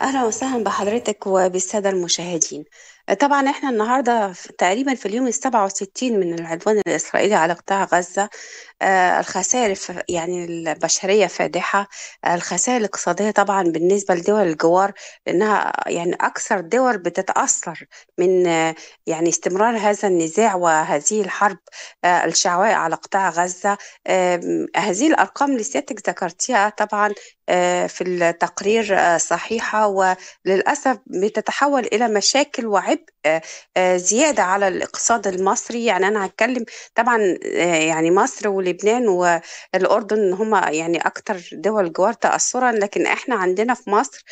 أهلا وسهلا بحضرتك وبالسادة المشاهدين طبعا احنا النهارده تقريبا في اليوم ال 67 من العدوان الإسرائيلي على قطاع غزة آه، الخسائر يعني البشرية فادحة آه، الخسائر الاقتصادية طبعا بالنسبة لدول الجوار لأنها يعني أكثر دول بتتأثر من آه، يعني استمرار هذا النزاع وهذه الحرب الشعواء على قطاع غزة هذه الأرقام اللي سيادتك ذكرتيها طبعا في التقرير صحيحة وللأسف بتتحول إلى مشاكل وعبء طيب، هتبقى آه، آه، زيادة على الاقتصاد المصري يعني أنا هتكلم طبعًا آه، يعني مصر ولبنان والأردن هم يعني أكتر دول جوار تأثرًا، لكن إحنا عندنا في مصر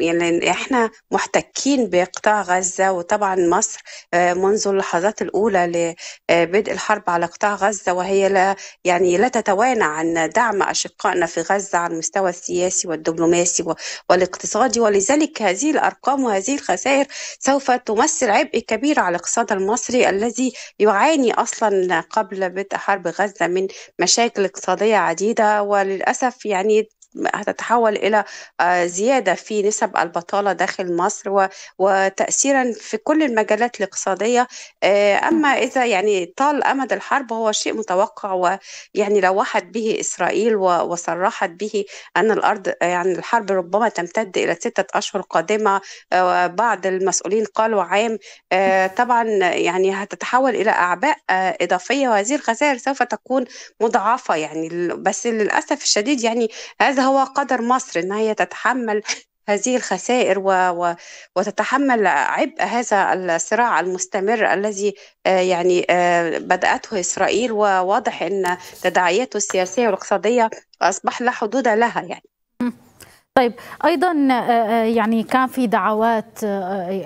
يعني إحنا محتكين بقطاع غزة، وطبعًا مصر منذ اللحظات الأولى لبدء الحرب على قطاع غزة وهي لا يعني لا تتوانى عن دعم أشقائنا في غزة على المستوى السياسي والدبلوماسي والاقتصادي، ولذلك هذه الأرقام وهذه الخسائر سوف سوف تمثل عبء كبير على الاقتصاد المصري الذي يعاني أصلا قبل بدء حرب غزة من مشاكل اقتصادية عديدة وللأسف يعني هتتحول إلى آه، زيادة في نسب البطالة داخل مصر وتأثيرا في كل المجالات الاقتصادية آه، أما إذا يعني طال أمد الحرب هو شيء متوقع ويعني لوحت به إسرائيل وصرحت به أن الأرض يعني الحرب ربما تمتد إلى ستة أشهر قادمة آه، بعض المسؤولين قالوا عام طبعا يعني هتتحول إلى أعباء إضافية وهذه الخسائر سوف تكون مضاعفة يعني بس للأسف الشديد يعني هذا هو قدر مصر أن هي تتحمل هذه الخسائر و... و... وتتحمل عبء هذا الصراع المستمر الذي آه، يعني آه، بدأته إسرائيل وواضح أن تداعياته السياسية والاقتصادية أصبح لا حدود لها يعني طيب ايضا آه، يعني كان في دعوات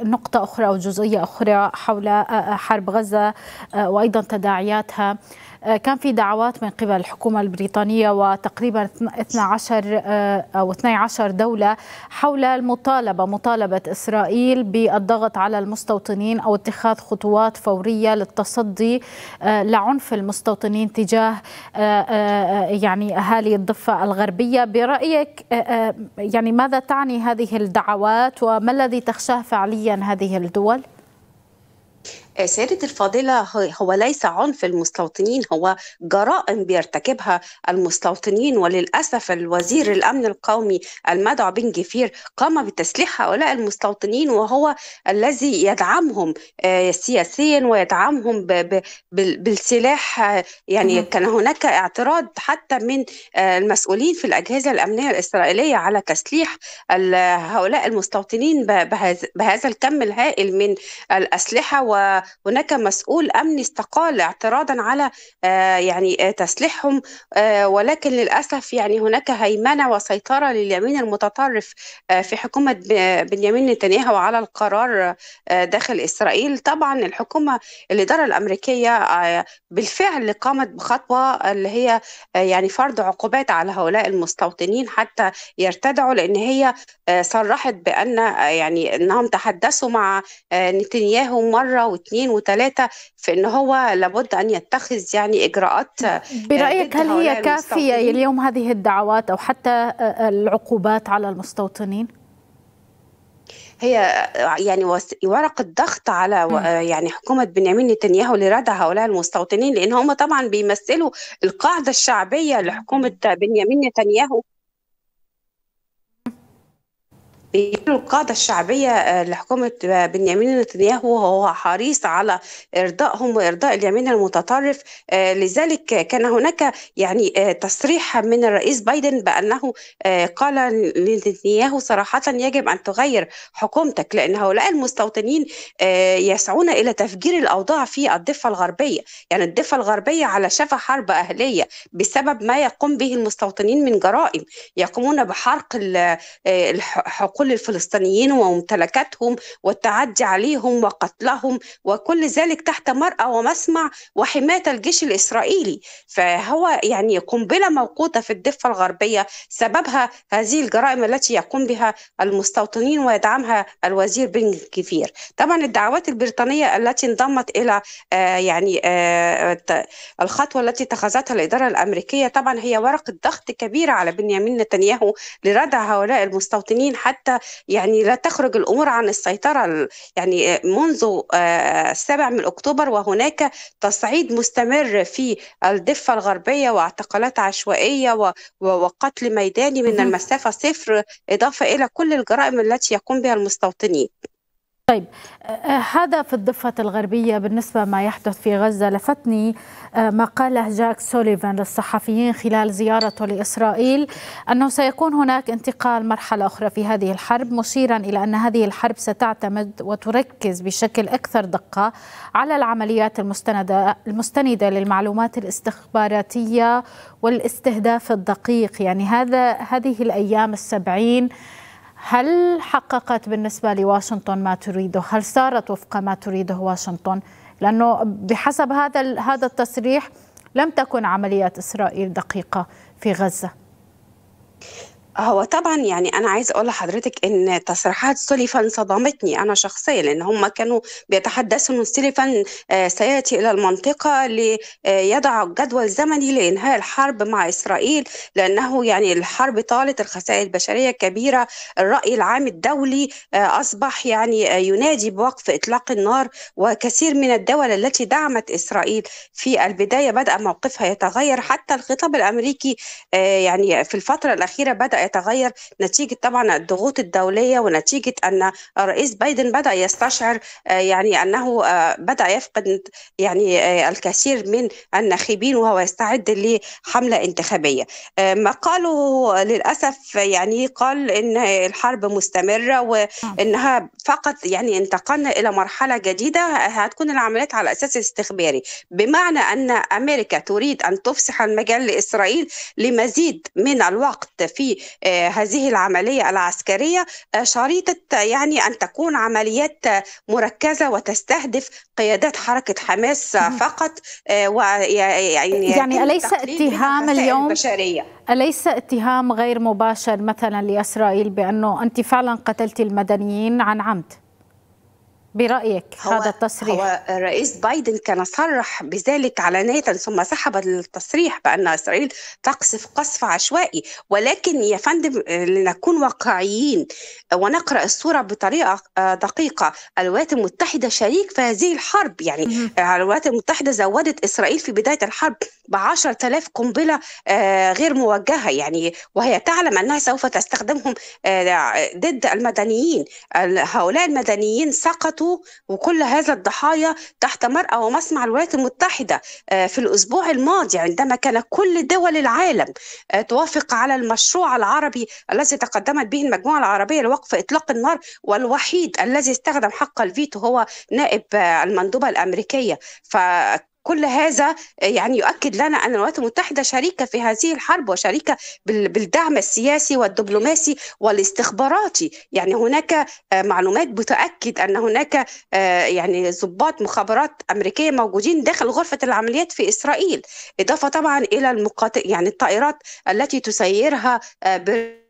نقطه اخرى او جزئيه اخرى حول حرب غزه وايضا تداعياتها آه، كان في دعوات من قبل الحكومة البريطانية وتقريبا 12 آه، أو 12 دولة حول المطالبة مطالبة إسرائيل بالضغط على المستوطنين أو اتخاذ خطوات فورية للتصدي آه، لعنف المستوطنين تجاه يعني أهالي الضفة الغربية برأيك يعني ماذا تعني هذه الدعوات وما الذي تخشاه فعليا هذه الدول؟ سيادة الفاضلة هو ليس عنف المستوطنين هو جرائم بيرتكبها المستوطنين وللأسف الوزير الأمن القومي المدعو بن جفير قام بتسليح هؤلاء المستوطنين وهو الذي يدعمهم آه، سياسيا ويدعمهم بالسلاح آه، يعني كان هناك اعتراض حتى من آه، المسؤولين في الأجهزة الأمنية الإسرائيلية على تسليح هؤلاء المستوطنين بهذا الكم الهائل من الأسلحة و هناك مسؤول امني استقال اعتراضا على آه، يعني آه، تسليحهم آه، ولكن للاسف يعني هناك هيمنه وسيطره لليمين المتطرف في حكومه بنيامين نتنياهو على القرار داخل اسرائيل طبعا الحكومه الاداره الامريكيه بالفعل قامت بخطوه اللي هي يعني فرض عقوبات على هؤلاء المستوطنين حتى يرتدعوا لان هي صرحت بان يعني انهم تحدثوا مع نتنياهو مره واثنين اثنين وثلاثة في أن هو لابد أن يتخذ يعني إجراءات آه، برأيك هل هي كافية اليوم هذه الدعوات أو حتى آه، آه، العقوبات على المستوطنين؟ هي يعني ورقه ضغط على يعني حكومه بنيامين نتنياهو لردع هؤلاء المستوطنين لان هم طبعا بيمثلوا القاعده الشعبيه لحكومه بنيامين نتنياهو بيقول القاعدة الشعبية آه، لحكومة آه، بنيامين نتنياهو هو حريص على إرضائهم وإرضاء اليمين المتطرف آه، لذلك كان هناك يعني تصريح من الرئيس بايدن بأنه قال لنتنياهو صراحة يجب أن تغير حكومتك لأن هؤلاء المستوطنين يسعون إلى تفجير الأوضاع في الضفة الغربية يعني الضفة الغربية على شفا حرب أهلية بسبب ما يقوم به المستوطنين من جرائم يقومون بحرق الحكومة وحقوق الفلسطينيين وممتلكاتهم والتعدي عليهم وقتلهم وكل ذلك تحت مرأى ومسمع وحماية الجيش الإسرائيلي فهو يعني قنبلة موقوتة في الضفة الغربية سببها هذه الجرائم التي يقوم بها المستوطنين ويدعمها الوزير بن كفير طبعا الدعوات البريطانية التي انضمت إلى آه، يعني آه، الخطوة التي اتخذتها الإدارة الأمريكية طبعا هي ورقة ضغط كبيرة على بنيامين نتنياهو لردع هؤلاء المستوطنين حتى حتى يعني لا تخرج الامور عن السيطره يعني آه، منذ آه، السابع من اكتوبر وهناك تصعيد مستمر في الضفه الغربيه واعتقالات عشوائيه وقتل ميداني من المسافه صفر اضافه الى كل الجرائم التي يقوم بها المستوطنين طيب آه، آه، هذا في الضفة الغربية بالنسبة ما يحدث في غزة لفتني آه، ما قاله جاك سوليفان للصحفيين خلال زيارته لإسرائيل أنه سيكون هناك انتقال مرحلة أخرى في هذه الحرب مشيرا إلى أن هذه الحرب ستعتمد وتركز بشكل أكثر دقة على العمليات المستندة, المستندة للمعلومات الاستخباراتية والاستهداف الدقيق يعني هذا هذه الأيام السبعين هل حققت بالنسبة لواشنطن ما تريده هل سارت وفق ما تريده واشنطن لأنه بحسب هذا هذا التصريح لم تكن عمليات إسرائيل دقيقة في غزة هو طبعا يعني انا عايزه اقول لحضرتك ان تصريحات سوليفان صدمتني انا شخصيا لان هم كانوا بيتحدثوا ان سوليفان آه، سياتي الى المنطقه ليضع جدول زمني لانهاء الحرب مع اسرائيل لانه يعني الحرب طالت الخسائر البشريه كبيره الراي العام الدولي آه، اصبح يعني آه، ينادي بوقف اطلاق النار وكثير من الدول التي دعمت اسرائيل في البدايه بدا موقفها يتغير حتى الخطاب الامريكي يعني في الفتره الاخيره بدا يتغير نتيجه طبعا الضغوط الدوليه ونتيجه ان الرئيس بايدن بدا يستشعر آه، يعني انه آه، بدا يفقد يعني آه، الكثير من الناخبين وهو يستعد لحمله انتخابيه ما قاله للاسف يعني قال ان الحرب مستمره وانها فقط يعني انتقلنا الى مرحله جديده هتكون العمليات على اساس استخباري بمعنى ان امريكا تريد ان تفسح المجال لاسرائيل لمزيد من الوقت في آه، هذه العملية العسكرية آه، شريطة يعني أن تكون عمليات مركزة وتستهدف قيادات حركة حماس فقط آه، ويعني يعني, يعني أليس اتهام اليوم البشرية. أليس اتهام غير مباشر مثلا لإسرائيل بأنه أنت فعلا قتلت المدنيين عن عمد؟ برأيك هو هذا التصريح هو الرئيس بايدن كان صرح بذلك علانية ثم سحب التصريح بأن إسرائيل تقصف قصف عشوائي ولكن يا فندم لنكون واقعيين ونقرأ الصورة بطريقة آه، دقيقة الولايات المتحدة شريك في هذه الحرب يعني آه، الولايات المتحدة زودت إسرائيل في بداية الحرب ب 10000 قنبلة آه، غير موجهة يعني وهي تعلم أنها سوف تستخدمهم ضد المدنيين هؤلاء المدنيين سقطوا موته وكل هذا الضحايا تحت مرأى ومسمع الولايات المتحدة آه، في الأسبوع الماضي عندما كان كل دول العالم آه، توافق على المشروع العربي الذي تقدمت به المجموعة العربية لوقف إطلاق النار والوحيد الذي استخدم حق الفيتو هو نائب آه، المندوبة الأمريكية ف كل هذا آه، يعني يؤكد لنا أن الولايات المتحدة شريكة في هذه الحرب وشريكة بالدعم السياسي والدبلوماسي والاستخباراتي يعني هناك آه، معلومات بتأكد أن هناك آه، يعني ضباط مخابرات أمريكية موجودين داخل غرفة العمليات في إسرائيل إضافة طبعا إلى المقاتل يعني الطائرات التي تسيرها بر...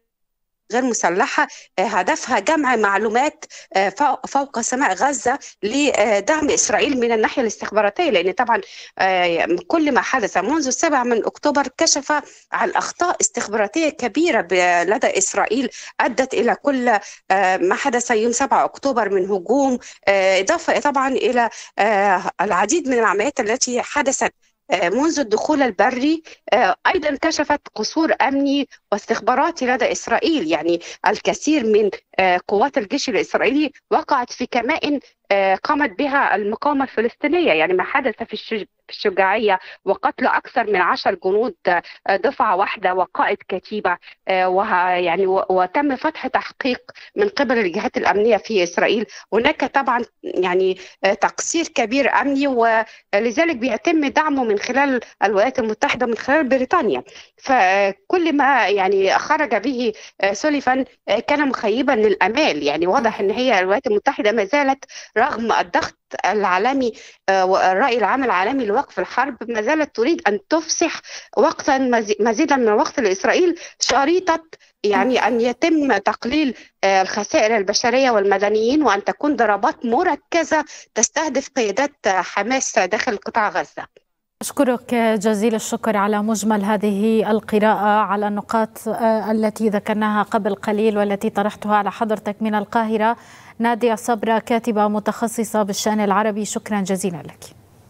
غير مسلحة آه، هدفها جمع معلومات آه، فوق سماء غزة لدعم إسرائيل من الناحية الاستخباراتية لأن طبعا آه، كل ما حدث منذ السابع من أكتوبر كشف عن أخطاء استخباراتية كبيرة لدى إسرائيل أدت إلى كل ما حدث يوم 7 أكتوبر من هجوم إضافة طبعا إلى العديد من العمليات التي حدثت آه، منذ الدخول البري آه، ايضا كشفت قصور امني واستخباراتي لدى اسرائيل يعني الكثير من آه، قوات الجيش الاسرائيلي وقعت في كمائن آه، قامت بها المقاومة الفلسطينية يعني ما حدث في الشجاعية وقتل أكثر من عشر جنود آه، دفعة واحدة وقائد كتيبة آه، يعني وتم فتح تحقيق من قبل الجهات الأمنية في إسرائيل هناك طبعا يعني تقصير كبير أمني ولذلك بيتم دعمه من خلال الولايات المتحدة من خلال بريطانيا فكل ما يعني خرج به سوليفان كان مخيبا للأمال يعني واضح أن هي الولايات المتحدة ما زالت رغم الضغط العالمي آه، والرأي العام العالمي لوقف الحرب ما زالت تريد أن تفسح وقتا مزيدا من الوقت لإسرائيل شريطة يعني أن يتم تقليل آه، الخسائر البشرية والمدنيين وأن تكون ضربات مركزة تستهدف قيادات آه، حماس داخل قطاع غزة أشكرك جزيل الشكر على مجمل هذه القراءة على النقاط التي ذكرناها قبل قليل والتي طرحتها على حضرتك من القاهرة نادية صبرا كاتبة متخصصة بالشأن العربي شكرا جزيلا لك